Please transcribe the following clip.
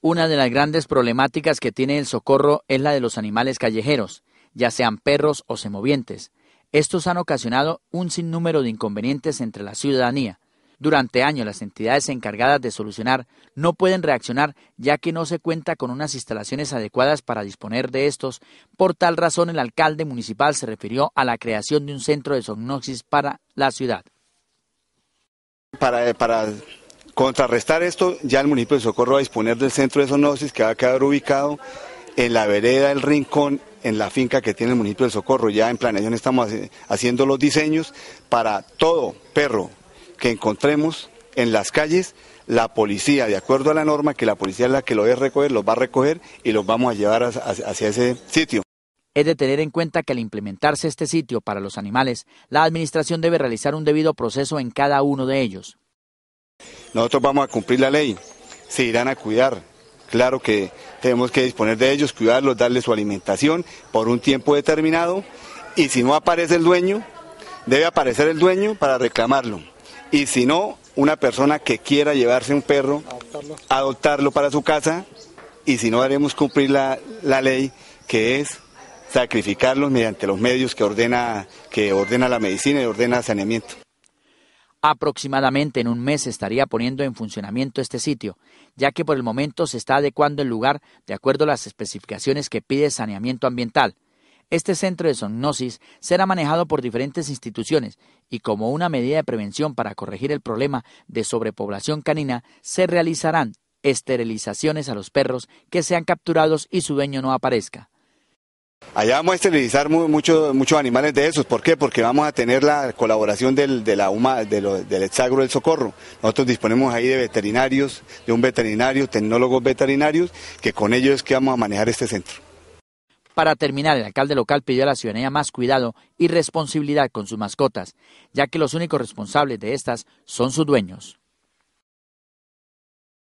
Una de las grandes problemáticas que tiene el socorro es la de los animales callejeros, ya sean perros o semovientes. Estos han ocasionado un sinnúmero de inconvenientes entre la ciudadanía. Durante años las entidades encargadas de solucionar no pueden reaccionar ya que no se cuenta con unas instalaciones adecuadas para disponer de estos. Por tal razón el alcalde municipal se refirió a la creación de un centro de zoonosis para la ciudad. para Contrarrestar esto, ya el municipio de Socorro va a disponer del centro de zoonosis que va a quedar ubicado en la vereda del Rincón, en la finca que tiene el municipio de Socorro. Ya en planeación estamos haciendo los diseños para todo perro que encontremos en las calles, la policía, de acuerdo a la norma, que la policía es la que lo debe recoger, los va a recoger y los vamos a llevar hacia ese sitio. Es de tener en cuenta que al implementarse este sitio para los animales, la Administración debe realizar un debido proceso en cada uno de ellos. Nosotros vamos a cumplir la ley, se irán a cuidar. Claro que tenemos que disponer de ellos, cuidarlos, darles su alimentación por un tiempo determinado y si no aparece el dueño, debe aparecer el dueño para reclamarlo. Y si no, una persona que quiera llevarse un perro, adoptarlo, para su casa y si no haremos cumplir la, la, ley que es sacrificarlos mediante los medios que ordena, que ordena la medicina y ordena saneamiento. Aproximadamente en un mes estaría poniendo en funcionamiento este sitio, ya que por el momento se está adecuando el lugar de acuerdo a las especificaciones que pide saneamiento ambiental. Este centro de zoonosis será manejado por diferentes instituciones y como una medida de prevención para corregir el problema de sobrepoblación canina, se realizarán esterilizaciones a los perros que sean capturados y su dueño no aparezca. Allá vamos a esterilizar muchos muchos animales de esos. ¿Por qué? Porque vamos a tener la colaboración del, de la UMA, del Exagro del Socorro. Nosotros disponemos ahí de veterinarios, de un veterinario, tecnólogos veterinarios, que con ellos es que vamos a manejar este centro. Para terminar, el alcalde local pidió a la ciudadanía más cuidado y responsabilidad con sus mascotas, ya que los únicos responsables de estas son sus dueños.